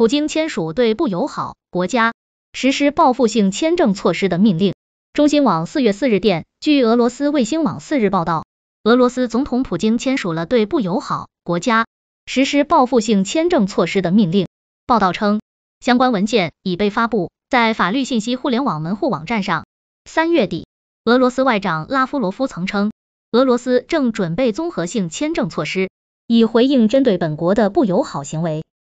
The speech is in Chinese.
普京签署对不友好国家实施报复性签证措施的命令。中新网四月四日电，据俄罗斯卫星网四日报道，俄罗斯总统普京签署了对不友好国家实施报复性签证措施的命令。报道称，相关文件已被发布在法律信息互联网门户网站上。三月底，俄罗斯外长拉夫罗夫曾称，俄罗斯正准备综合性签证措施，以回应针对本国的不友好行为。